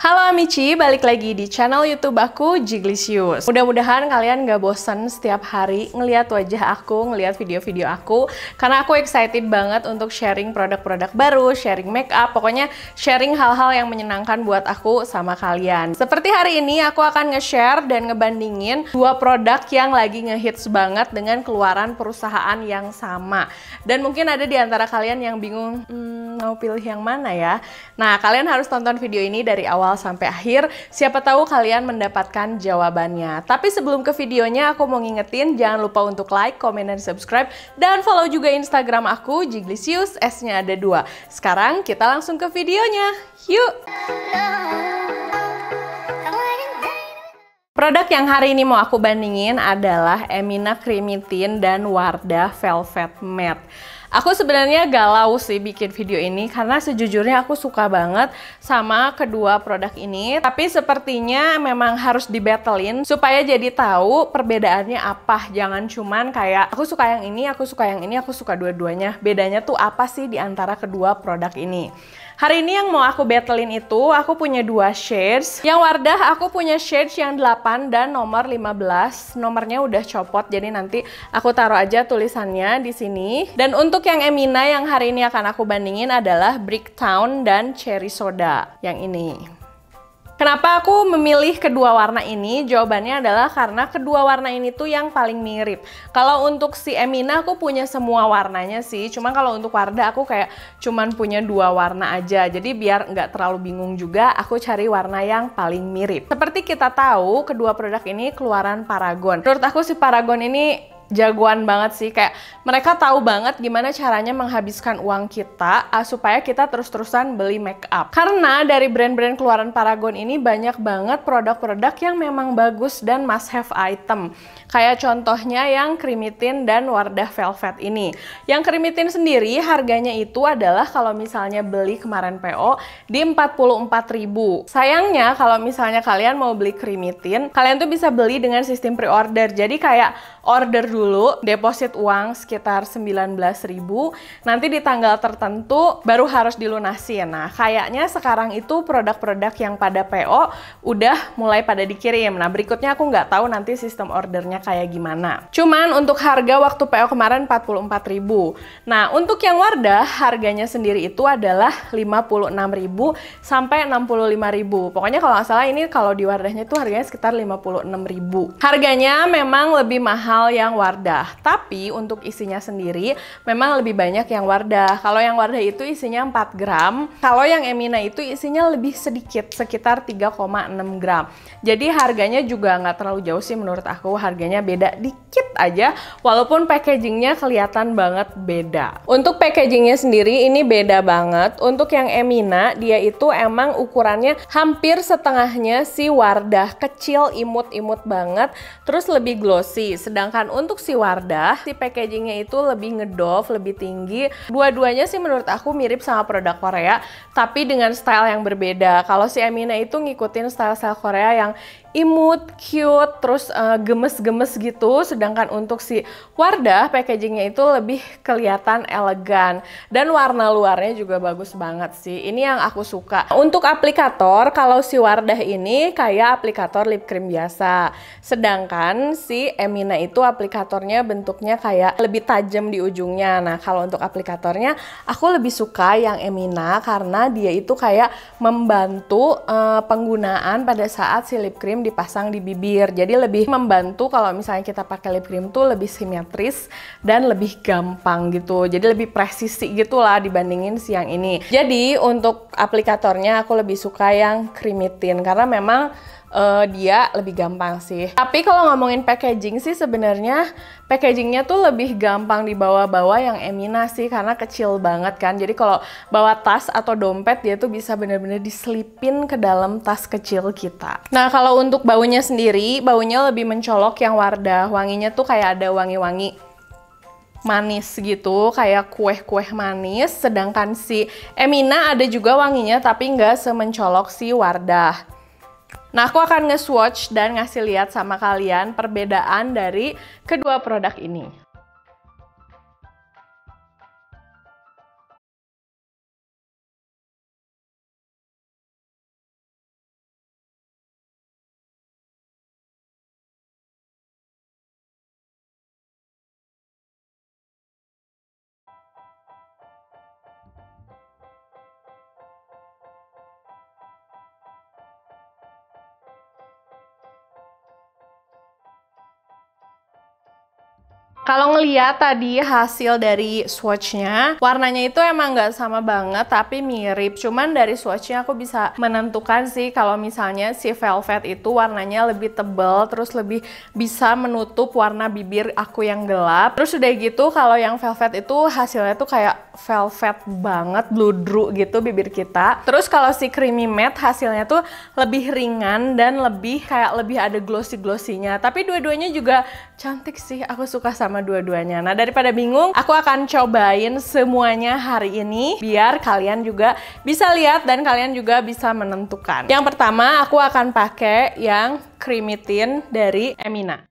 Halo Amici, balik lagi di channel YouTube aku Jiglisius. Mudah-mudahan kalian gak bosen setiap hari ngeliat wajah aku, ngeliat video-video aku, karena aku excited banget untuk sharing produk-produk baru, sharing makeup, pokoknya sharing hal-hal yang menyenangkan buat aku sama kalian. Seperti hari ini aku akan nge-share dan ngebandingin dua produk yang lagi ngehits banget dengan keluaran perusahaan yang sama. Dan mungkin ada di antara kalian yang bingung, hmm, mau pilih yang mana ya. Nah, kalian harus tonton video ini dari awal sampai akhir. Siapa tahu kalian mendapatkan jawabannya. Tapi sebelum ke videonya, aku mau ngingetin jangan lupa untuk like, comment, dan subscribe. Dan follow juga Instagram aku, Jiglisius, S-nya ada dua. Sekarang kita langsung ke videonya. Yuk! Produk yang hari ini mau aku bandingin adalah Emina Creamy Tint dan Wardah Velvet Matte. Aku sebenarnya galau sih bikin video ini karena sejujurnya aku suka banget sama kedua produk ini. Tapi sepertinya memang harus dibattlein supaya jadi tahu perbedaannya apa. Jangan cuman kayak aku suka yang ini, aku suka yang ini, aku suka dua-duanya. Bedanya tuh apa sih di antara kedua produk ini? Hari ini yang mau aku battlein itu, aku punya dua shades. Yang Wardah, aku punya shades yang 8 dan nomor 15. Nomornya udah copot, jadi nanti aku taruh aja tulisannya di sini. Dan untuk yang Emina yang hari ini akan aku bandingin adalah Brick Town dan Cherry Soda yang ini. Kenapa aku memilih kedua warna ini? Jawabannya adalah karena kedua warna ini tuh yang paling mirip. Kalau untuk si Emina aku punya semua warnanya sih. cuma kalau untuk Wardah aku kayak cuman punya dua warna aja. Jadi biar nggak terlalu bingung juga, aku cari warna yang paling mirip. Seperti kita tahu, kedua produk ini keluaran Paragon. Menurut aku si Paragon ini jagoan banget sih kayak mereka tahu banget gimana caranya menghabiskan uang kita uh, supaya kita terus-terusan beli make up. Karena dari brand-brand keluaran Paragon ini banyak banget produk-produk yang memang bagus dan must have item. Kayak contohnya yang Krimitin dan Wardah Velvet ini. Yang Krimitin sendiri harganya itu adalah kalau misalnya beli kemarin PO di 44.000. Sayangnya kalau misalnya kalian mau beli Krimitin, kalian tuh bisa beli dengan sistem pre-order. Jadi kayak order dulu deposit uang sekitar 19.000 nanti di tanggal tertentu baru harus dilunasi nah kayaknya sekarang itu produk-produk yang pada PO udah mulai pada dikirim nah berikutnya aku nggak tahu nanti sistem ordernya kayak gimana cuman untuk harga waktu PO kemarin 44.000 nah untuk yang Wardah harganya sendiri itu adalah 56.000 sampai 65.000 pokoknya kalau nggak salah ini kalau di Wardahnya itu harganya sekitar 56.000 harganya memang lebih mahal hal yang Wardah. Tapi untuk isinya sendiri memang lebih banyak yang Wardah. Kalau yang Wardah itu isinya 4 gram, kalau yang Emina itu isinya lebih sedikit, sekitar 3,6 gram. Jadi harganya juga nggak terlalu jauh sih menurut aku, harganya beda dikit aja walaupun packagingnya kelihatan banget beda. Untuk packagingnya sendiri ini beda banget. Untuk yang Emina dia itu emang ukurannya hampir setengahnya si Wardah kecil imut-imut banget terus lebih glossy. Sedangkan untuk si Wardah si packagingnya itu lebih ngedof lebih tinggi. Dua-duanya sih menurut aku mirip sama produk Korea tapi dengan style yang berbeda. Kalau si Emina itu ngikutin style-style Korea yang imut, cute, terus gemes eh, gemes-gemes gitu. Sedangkan untuk si Wardah packagingnya itu lebih kelihatan elegan dan warna luarnya juga bagus banget sih. Ini yang aku suka. Untuk aplikator, kalau si Wardah ini kayak aplikator lip cream biasa. Sedangkan si Emina itu aplikatornya bentuknya kayak lebih tajam di ujungnya. Nah, kalau untuk aplikatornya aku lebih suka yang Emina karena dia itu kayak membantu uh, penggunaan pada saat si lip cream cream dipasang di bibir. Jadi lebih membantu kalau misalnya kita pakai lip cream tuh lebih simetris dan lebih gampang gitu. Jadi lebih presisi gitulah dibandingin siang ini. Jadi untuk aplikatornya aku lebih suka yang creamy tint karena memang uh, dia lebih gampang sih. Tapi kalau ngomongin packaging sih sebenarnya packagingnya tuh lebih gampang dibawa-bawa yang Emina sih karena kecil banget kan. Jadi kalau bawa tas atau dompet dia tuh bisa bener-bener diselipin ke dalam tas kecil kita. Nah kalau untuk baunya sendiri, baunya lebih mencolok yang Wardah. Wanginya tuh kayak ada wangi-wangi manis gitu, kayak kue-kue manis. Sedangkan si Emina ada juga wanginya, tapi nggak semencolok si Wardah. Nah, aku akan nge-swatch dan ngasih lihat sama kalian perbedaan dari kedua produk ini. Kalau ngeliat tadi hasil dari swatchnya, warnanya itu emang nggak sama banget tapi mirip. Cuman dari swatchnya aku bisa menentukan sih kalau misalnya si velvet itu warnanya lebih tebal, terus lebih bisa menutup warna bibir aku yang gelap. Terus udah gitu kalau yang velvet itu hasilnya tuh kayak velvet banget, bludru gitu bibir kita. Terus kalau si creamy matte hasilnya tuh lebih ringan dan lebih kayak lebih ada glossy glossinya Tapi dua-duanya juga cantik sih, aku suka sama dua-duanya. Nah daripada bingung, aku akan cobain semuanya hari ini biar kalian juga bisa lihat dan kalian juga bisa menentukan. Yang pertama aku akan pakai yang creamy tint dari Emina.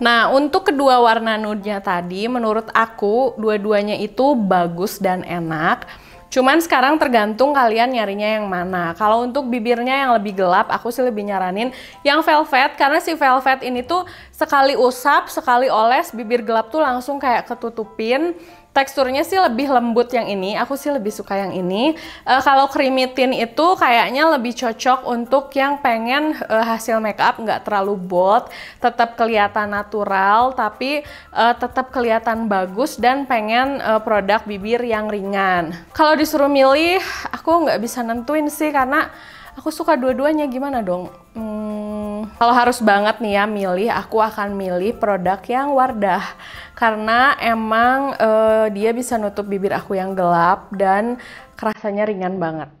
Nah, untuk kedua warna nude-nya tadi, menurut aku dua-duanya itu bagus dan enak. Cuman sekarang tergantung kalian nyarinya yang mana. Kalau untuk bibirnya yang lebih gelap, aku sih lebih nyaranin yang velvet karena si velvet ini tuh sekali usap, sekali oles, bibir gelap tuh langsung kayak ketutupin. Teksturnya sih lebih lembut yang ini, aku sih lebih suka yang ini. E, kalau creamy tint itu kayaknya lebih cocok untuk yang pengen e, hasil makeup nggak terlalu bold, tetap kelihatan natural, tapi e, tetap kelihatan bagus dan pengen e, produk bibir yang ringan. Kalau disuruh milih, aku nggak bisa nentuin sih karena aku suka dua-duanya gimana dong? Hmm, kalau harus banget nih ya milih, aku akan milih produk yang Wardah karena emang uh, dia bisa nutup bibir aku yang gelap dan kerasanya ringan banget.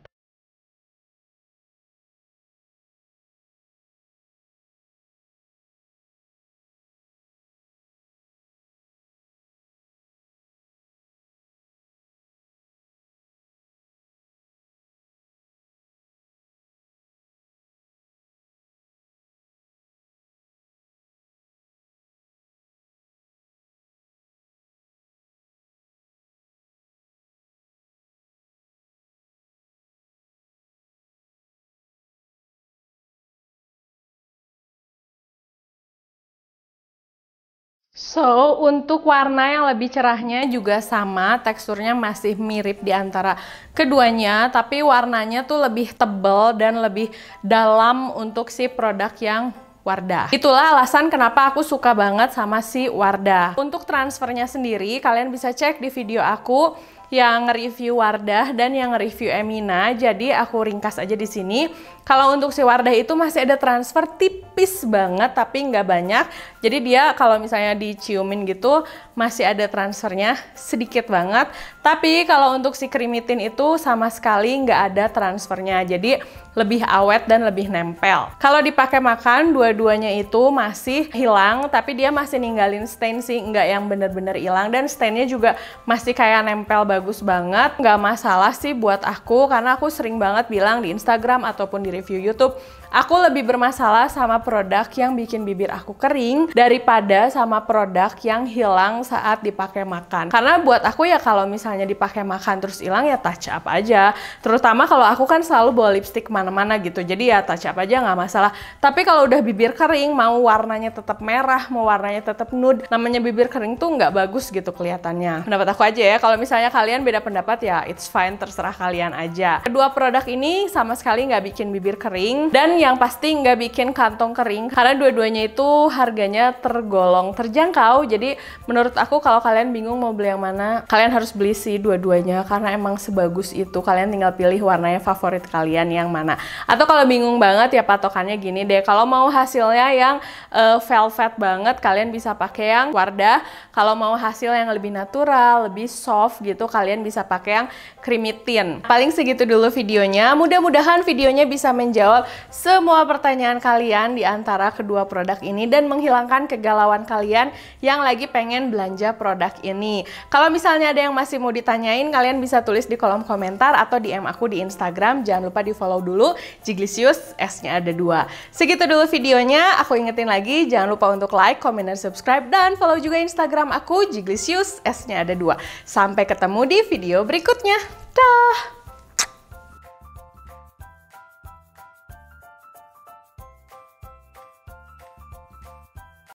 So, untuk warna yang lebih cerahnya juga sama, teksturnya masih mirip di antara keduanya, tapi warnanya tuh lebih tebal dan lebih dalam untuk si produk yang Wardah. Itulah alasan kenapa aku suka banget sama si Wardah. Untuk transfernya sendiri, kalian bisa cek di video aku yang review Wardah dan yang review Emina. Jadi aku ringkas aja di sini. Kalau untuk si Wardah itu masih ada transfer tipis banget tapi nggak banyak. Jadi dia kalau misalnya diciumin gitu masih ada transfernya sedikit banget. Tapi kalau untuk si Krimitin itu sama sekali nggak ada transfernya. Jadi lebih awet dan lebih nempel. Kalau dipakai makan, dua-duanya itu masih hilang, tapi dia masih ninggalin stain sih, nggak yang bener-bener hilang. Dan stainnya juga masih kayak nempel bagus banget, nggak masalah sih buat aku, karena aku sering banget bilang di Instagram ataupun di if you YouTube Aku lebih bermasalah sama produk yang bikin bibir aku kering daripada sama produk yang hilang saat dipakai makan. Karena buat aku ya kalau misalnya dipakai makan terus hilang ya touch up aja. Terutama kalau aku kan selalu bawa lipstick mana mana gitu. Jadi ya touch up aja nggak masalah. Tapi kalau udah bibir kering mau warnanya tetap merah, mau warnanya tetap nude, namanya bibir kering tuh nggak bagus gitu kelihatannya. Pendapat aku aja ya. Kalau misalnya kalian beda pendapat ya it's fine terserah kalian aja. Kedua produk ini sama sekali nggak bikin bibir kering dan yang pasti nggak bikin kantong kering karena dua-duanya itu harganya tergolong terjangkau. Jadi menurut aku kalau kalian bingung mau beli yang mana, kalian harus beli sih dua-duanya karena emang sebagus itu. Kalian tinggal pilih warnanya favorit kalian yang mana. Atau kalau bingung banget ya patokannya gini deh. Kalau mau hasilnya yang uh, velvet banget, kalian bisa pakai yang Wardah. Kalau mau hasil yang lebih natural, lebih soft gitu, kalian bisa pakai yang creamy tint. Paling segitu dulu videonya. Mudah-mudahan videonya bisa menjawab semua pertanyaan kalian di antara kedua produk ini dan menghilangkan kegalauan kalian yang lagi pengen belanja produk ini. Kalau misalnya ada yang masih mau ditanyain, kalian bisa tulis di kolom komentar atau DM aku di Instagram. Jangan lupa di follow dulu Jiglisius S-nya ada dua. Segitu dulu videonya. Aku ingetin lagi, jangan lupa untuk like, comment, dan subscribe dan follow juga Instagram aku Jiglisius S-nya ada dua. Sampai ketemu di video berikutnya. Dah.